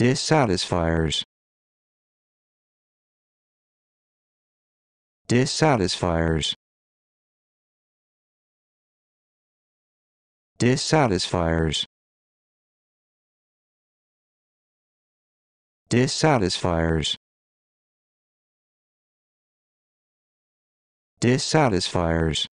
dissatisfiers dissatisfiers dissatisfiers dissatisfiers dissatisfiers